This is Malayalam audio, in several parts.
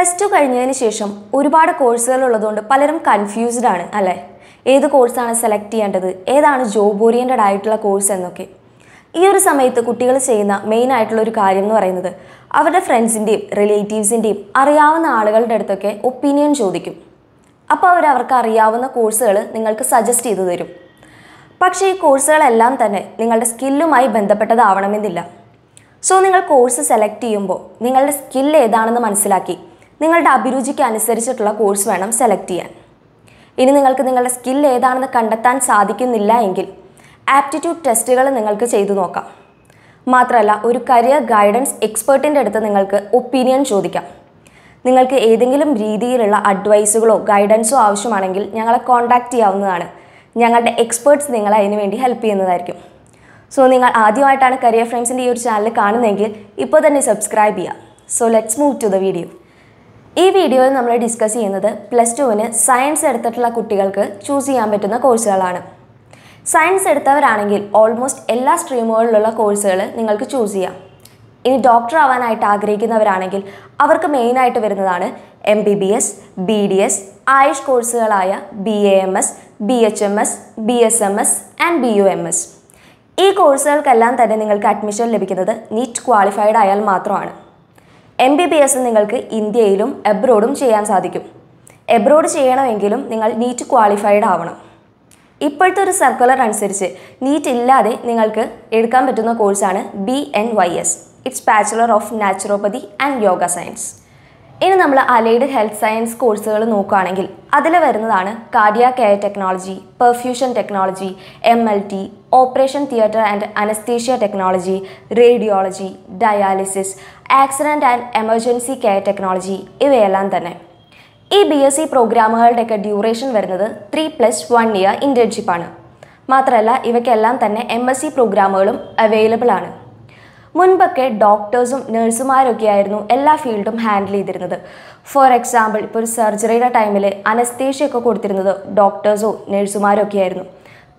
പ്ലസ് ടു കഴിഞ്ഞതിന് ശേഷം ഒരുപാട് കോഴ്സുകൾ ഉള്ളതുകൊണ്ട് പലരും കൺഫ്യൂസ്ഡ് ആണ് അല്ലേ ഏത് കോഴ്സാണ് സെലക്ട് ചെയ്യേണ്ടത് ഏതാണ് ജോബ് ഓറിയൻറ്റഡ് ആയിട്ടുള്ള കോഴ്സ് എന്നൊക്കെ ഈ ഒരു സമയത്ത് കുട്ടികൾ ചെയ്യുന്ന മെയിൻ ആയിട്ടുള്ള ഒരു കാര്യം എന്ന് പറയുന്നത് അവരുടെ ഫ്രണ്ട്സിൻ്റെയും റിലേറ്റീവ്സിൻ്റെയും അറിയാവുന്ന ആളുകളുടെ അടുത്തൊക്കെ ഒപ്പീനിയൻ ചോദിക്കും അപ്പോൾ അവർ അവർക്ക് അറിയാവുന്ന കോഴ്സുകൾ നിങ്ങൾക്ക് സജസ്റ്റ് ചെയ്തു തരും പക്ഷേ ഈ കോഴ്സുകളെല്ലാം തന്നെ നിങ്ങളുടെ സ്കില്ലുമായി ബന്ധപ്പെട്ടതാവണമെന്നില്ല സോ നിങ്ങൾ കോഴ്സ് സെലക്ട് ചെയ്യുമ്പോൾ നിങ്ങളുടെ സ്കിൽ ഏതാണെന്ന് മനസ്സിലാക്കി നിങ്ങളുടെ അഭിരുചിക്ക് അനുസരിച്ചിട്ടുള്ള കോഴ്സ് വേണം സെലക്ട് ചെയ്യാൻ ഇനി നിങ്ങൾക്ക് നിങ്ങളുടെ സ്കിൽ ഏതാണെന്ന് കണ്ടെത്താൻ സാധിക്കുന്നില്ല എങ്കിൽ ആപ്റ്റിറ്റ്യൂഡ് ടെസ്റ്റുകൾ നിങ്ങൾക്ക് ചെയ്തു നോക്കാം മാത്രമല്ല ഒരു കരിയർ ഗൈഡൻസ് എക്സ്പേർട്ടിൻ്റെ അടുത്ത് നിങ്ങൾക്ക് ഒപ്പീനിയൻ ചോദിക്കാം നിങ്ങൾക്ക് ഏതെങ്കിലും രീതിയിലുള്ള അഡ്വൈസുകളോ ഗൈഡൻസോ ആവശ്യമാണെങ്കിൽ ഞങ്ങളെ കോൺടാക്റ്റ് ചെയ്യാവുന്നതാണ് ഞങ്ങളുടെ എക്സ്പേർട്സ് നിങ്ങളെ അതിനുവേണ്ടി ഹെൽപ്പ് ചെയ്യുന്നതായിരിക്കും സോ നിങ്ങൾ ആദ്യമായിട്ടാണ് കരിയർ ഫ്രണ്ട്സിൻ്റെ ഈ ഒരു ചാനൽ കാണുന്നതെങ്കിൽ ഇപ്പോൾ തന്നെ സബ്സ്ക്രൈബ് ചെയ്യാം so let's move to the video ഈ വീഡിയോയിൽ നമ്മൾ ഡിസ്കസ് ചെയ്യുന്നത് പ്ലസ് ടുവിന് സയൻസ് എടുത്തിട്ടുള്ള കുട്ടികൾക്ക് ചൂസ് ചെയ്യാൻ പറ്റുന്ന കോഴ്സുകളാണ് സയൻസ് എടുത്തവരാണെങ്കിൽ ഓൾമോസ്റ്റ് എല്ലാ സ്ട്രീമുകളിലുള്ള കോഴ്സുകൾ നിങ്ങൾക്ക് ചൂസ് ചെയ്യാം ഇനി ഡോക്ടർ ആവാനായിട്ട് ആഗ്രഹിക്കുന്നവരാണെങ്കിൽ അവർക്ക് മെയിനായിട്ട് വരുന്നതാണ് M B B S B D S AYUSH കോഴ്സുകളായ B A M S B H M S B S M S and B U M S ഈ കോഴ്സുകൾക്കെല്ലാം തന്നെ നിങ്ങൾക്ക് അഡ്മിഷൻ ലഭിക്കുന്നത് നീറ്റ് ക്വാളിഫൈഡ് ആയാൽ മാത്രമാണ് എം ബി ബി എസ് നിങ്ങൾക്ക് ഇന്ത്യയിലും എബ്രോഡും ചെയ്യാൻ സാധിക്കും എബ്രോഡ് ചെയ്യണമെങ്കിലും നിങ്ങൾ നീറ്റ് ക്വാളിഫൈഡ് ആവണം ഇപ്പോഴത്തെ ഒരു സർക്കുലർ അനുസരിച്ച് നീറ്റ് ഇല്ലാതെ നിങ്ങൾക്ക് എടുക്കാൻ പറ്റുന്ന കോഴ്സാണ് B N Y S it's bachelor of naturopathy and yoga science ഇനി നമ്മൾ അലൈഡ് ഹെൽത്ത് സയൻസ് കോഴ്സുകൾ നോക്കുകയാണെങ്കിൽ അതിൽ വരുന്നതാണ് cardia care technology perfusion technology M L T operation theatre and anaesthesia technology radiology dialysis accident and emergency care technology ഇവയെല്ലാം തന്നെ ഈ ബി എസ് സി പ്രോഗ്രാമുകളുടെയൊക്കെ ഡ്യൂറേഷൻ വരുന്നത് ത്രീ പ്ലസ് വൺ ഇയർ ഇൻറ്റേൺഷിപ്പാണ് മാത്രമല്ല ഇവയ്ക്കെല്ലാം തന്നെ എം എസ് സി പ്രോഗ്രാമുകളും അവൈലബിൾ ആണ് മുൻപൊക്കെ ഡോക്ടേഴ്സും നഴ്സുമാരൊക്കെ ആയിരുന്നു എല്ലാ ഫീൽഡും ഹാൻഡിൽ ചെയ്തിരുന്നത് ഫോർ എക്സാമ്പിൾ ഇപ്പോൾ ഒരു സർജറിയുടെ ടൈമിൽ അനസ്തേഷ്യൊക്കെ കൊടുത്തിരുന്നത് ഡോക്ടേഴ്സോ നഴ്സുമാരൊക്കെ ഒക്കെ ആയിരുന്നു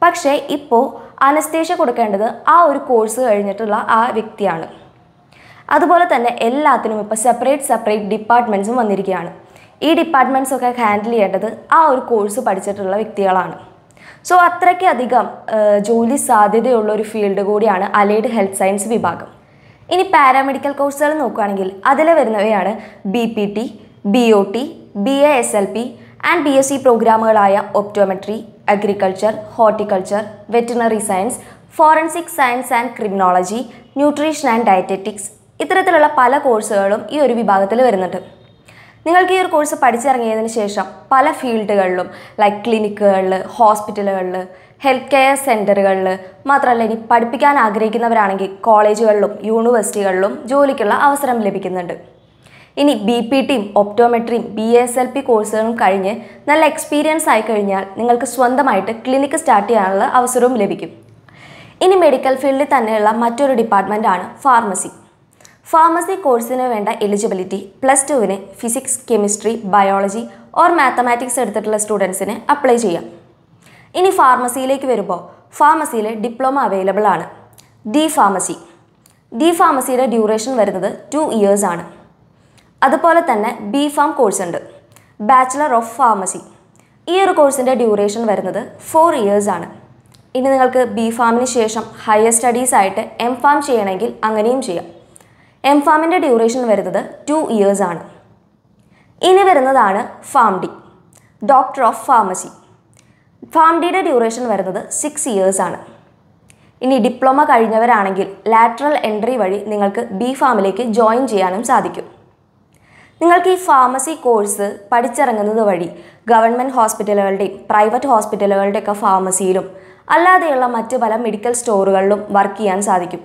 പക്ഷേ ഇപ്പോൾ അനസ്തേഷ്യ കൊടുക്കേണ്ടത് ആ ഒരു കോഴ്സ് കഴിഞ്ഞിട്ടുള്ള ആ വ്യക്തിയാണ് അതുപോലെ തന്നെ എല്ലാത്തിനും ഇപ്പോൾ സെപ്പറേറ്റ് സെപ്പറേറ്റ് ഡിപ്പാർട്ട്മെൻറ്റ്സും വന്നിരിക്കുകയാണ് ഈ ഡിപ്പാർട്ട്മെൻറ്റ്സ് ഒക്കെ ഹാൻഡിൽ ചെയ്യേണ്ടത് ആ ഒരു കോഴ്സ് പഠിച്ചിട്ടുള്ള വ്യക്തികളാണ് സോ അത്രയ്ക്കധികം ജോലി സാധ്യതയുള്ള ഒരു ഫീൽഡ് കൂടിയാണ് അലൈഡ് ഹെൽത്ത് സയൻസ് വിഭാഗം ഇനി പാരാമെഡിക്കൽ കോഴ്സുകൾ നോക്കുകയാണെങ്കിൽ അതിൽ വരുന്നവയാണ് B P T B O T B A S L P and B S C പ്രോഗ്രാമുകളായ optometry agriculture horticulture veterinary science forensic science and criminology nutrition and dietetics ഇത്തരത്തിലുള്ള പല കോഴ്സുകളും ഈ ഒരു വിഭാഗത്തിൽ വരുന്നുണ്ട് നിങ്ങൾക്ക് ഈ ഒരു കോഴ്സ് പഠിച്ചിറങ്ങിയതിന് ശേഷം പല ഫീൽഡുകളിലും ലൈക്ക് ക്ലിനിക്കുകളിൽ ഹോസ്പിറ്റലുകളിൽ ഹെൽത്ത് കെയർ സെൻറ്ററുകളിൽ മാത്രമല്ല ഇനി പഠിപ്പിക്കാൻ ആഗ്രഹിക്കുന്നവരാണെങ്കിൽ കോളേജുകളിലും യൂണിവേഴ്സിറ്റികളിലും ജോലിക്കുള്ള അവസരം ലഭിക്കുന്നുണ്ട് ഇനി ബി പി ടിയും ഒപ്റ്റോമെട്രിയും ബി എസ് എൽ പി കോഴ്സുകളും കഴിഞ്ഞ് നല്ല എക്സ്പീരിയൻസ് ആയി കഴിഞ്ഞാൽ നിങ്ങൾക്ക് സ്വന്തമായിട്ട് ക്ലിനിക്ക് സ്റ്റാർട്ട് ചെയ്യാനുള്ള അവസരവും ലഭിക്കും ഇനി മെഡിക്കൽ ഫീൽഡിൽ തന്നെയുള്ള മറ്റൊരു ഡിപ്പാർട്ട്മെൻറ്റാണ് ഫാർമസി ഫാർമസി കോഴ്സിന് വേണ്ട എലിജിബിലിറ്റി പ്ലസ് ടുവിന് physics chemistry biology or mathematics എടുത്തിട്ടുള്ള സ്റ്റുഡൻസിന് അപ്ലൈ ചെയ്യാം ഇനി ഫാർമസിയിലേക്ക് വരുമ്പോൾ ഫാർമസിയിൽ ഡിപ്ലോമ അവൈലബിൾ ആണ് ഡി ഫാർമസി ഡി ഫാർമസിയുടെ ഡ്യൂറേഷൻ വരുന്നത് ടു ഇയേഴ്സ് ആണ് അതുപോലെ തന്നെ ബി ഫാം കോഴ്സ് ഉണ്ട് ബാച്ചിലർ ഓഫ് ഫാർമസി ഈ ഒരു കോഴ്സിൻ്റെ ഡ്യൂറേഷൻ വരുന്നത് ഫോർ ഇയേഴ്സ് ആണ് ഇനി നിങ്ങൾക്ക് ബി ഫാമിന് ശേഷം ഹയർ സ്റ്റഡീസ് ആയിട്ട് എം ഫാം ചെയ്യണമെങ്കിൽ അങ്ങനെയും ചെയ്യാം എം ഫാമിൻ്റെ ഡ്യൂറേഷൻ വരുന്നത് ടു ഇയേഴ്സ് ആണ് ഇനി വരുന്നതാണ് pharm D doctor of pharmacy pharm ഡിയുടെ ഡ്യൂറേഷൻ വരുന്നത് സിക്സ് ഇയേഴ്സ് ആണ് ഇനി ഡിപ്ലോമ കഴിഞ്ഞവരാണെങ്കിൽ ലാറ്ററൽ എൻട്രി വഴി നിങ്ങൾക്ക് ബി ഫാമിലേക്ക് ജോയിൻ ചെയ്യാനും സാധിക്കും നിങ്ങൾക്ക് ഈ ഫാർമസി കോഴ്സ് പഠിച്ചിറങ്ങുന്നത് വഴി ഗവൺമെൻറ് ഹോസ്പിറ്റലുകളുടെയും പ്രൈവറ്റ് ഹോസ്പിറ്റലുകളുടെയൊക്കെ ഫാർമസിയിലും അല്ലാതെയുള്ള മറ്റ് പല മെഡിക്കൽ സ്റ്റോറുകളിലും വർക്ക് ചെയ്യാൻ സാധിക്കും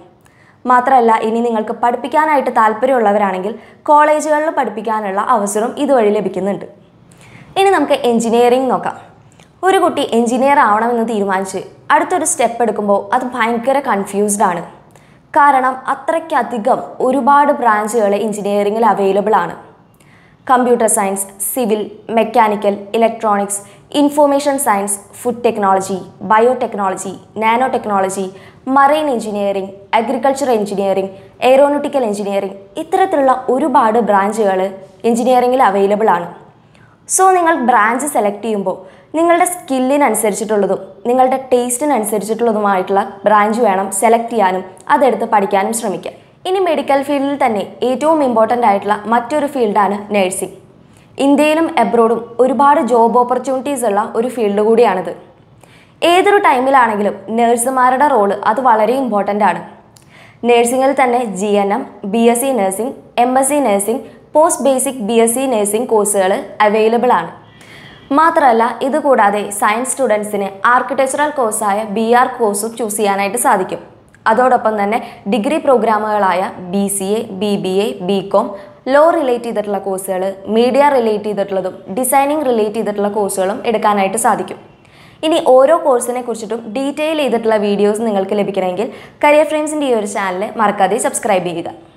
മാത്രമല്ല ഇനി നിങ്ങൾക്ക് പഠിപ്പിക്കാനായിട്ട് താല്പര്യമുള്ളവരാണെങ്കിൽ കോളേജുകളിൽ പഠിപ്പിക്കാനുള്ള അവസരം ഇതുവഴി ലഭിക്കുന്നുണ്ട് ഇനി നമുക്ക് എഞ്ചിനീയറിംഗ് നോക്കാം ഒരു കുട്ടി എഞ്ചിനീയർ ആവണമെന്ന് തീരുമാനിച്ച് അടുത്തൊരു സ്റ്റെപ്പ് എടുക്കുമ്പോൾ അത് ഭയങ്കര കൺഫ്യൂസ്ഡ് ആണ് കാരണം അത്രയ്ക്കധികം ഒരുപാട് ബ്രാഞ്ചുകൾ എഞ്ചിനീയറിങ്ങിൽ അവൈലബിൾ ആണ് computer science civil mechanical electronics information science food technology biotechnology nano technology marine engineering agriculture engineering aeronautical engineering ഇത്തരത്തിലുള്ള ഒരുപാട് ബ്രാഞ്ചുകൾ എഞ്ചിനീയറിംഗിൽ അവൈലബിൾ ആണ് സോ നിങ്ങൾ ബ്രാഞ്ച് സെലക്ട് ചെയ്യുമ്പോൾ നിങ്ങളുടെ സ്കില്ലിനനുസരിച്ചിട്ടുള്ളതും നിങ്ങളുടെ ടേസ്റ്റിനനുസരിച്ചിട്ടുള്ളതുമായിട്ടുള്ള ബ്രാഞ്ച് വേണം സെലക്ട് ചെയ്യാനും അതെടുത്ത് പഠിക്കാനും ശ്രമിക്കാം ഇനി മെഡിക്കൽ ഫീൽഡിൽ തന്നെ ഏറ്റവും ഇമ്പോർട്ടൻ്റ് ആയിട്ടുള്ള മറ്റൊരു ഫീൽഡാണ് നഴ്സിംഗ് ഇന്ത്യയിലും എബ്രോഡും ഒരുപാട് ജോബ് ഓപ്പർച്യൂണിറ്റീസ് ഉള്ള ഒരു ഫീൽഡ് കൂടിയാണിത് ഏതൊരു ടൈമിലാണെങ്കിലും നേഴ്സുമാരുടെ റോള് അത് വളരെ ഇമ്പോർട്ടൻ്റ് ആണ് നഴ്സിംഗിൽ തന്നെ G N M B S C nursing M S C nursing post basic B S C nursing കോഴ്സുകൾ അവൈലബിൾ ആണ് മാത്രമല്ല ഇതുകൂടാതെ സയൻസ് സ്റ്റുഡൻസിന് ആർക്കിടെക്ചറൽ കോഴ്സായ ബി ആർ കോഴ്സും ചൂസ് ചെയ്യാനായിട്ട് സാധിക്കും അതോടൊപ്പം തന്നെ ഡിഗ്രി പ്രോഗ്രാമുകളായ B C A B B A B com law relate ചെയ്തിട്ടുള്ള കോഴ്സുകൾ മീഡിയ റിലേറ്റ് ചെയ്തിട്ടുള്ളതും ഡിസൈനിങ് റിലേറ്റ് ചെയ്തിട്ടുള്ള കോഴ്സുകളും എടുക്കാനായിട്ട് സാധിക്കും ഇനി ഓരോ കോഴ്സിനെ കുറിച്ചിട്ടും ഡീറ്റെയിൽ ചെയ്തിട്ടുള്ള വീഡിയോസ് നിങ്ങൾക്ക് ലഭിക്കണമെങ്കിൽ കരിയർ ഫ്രെയിംസിൻ്റെ ഈ ഒരു ചാനൽ മറക്കാതെ സബ്സ്ക്രൈബ് ചെയ്യുക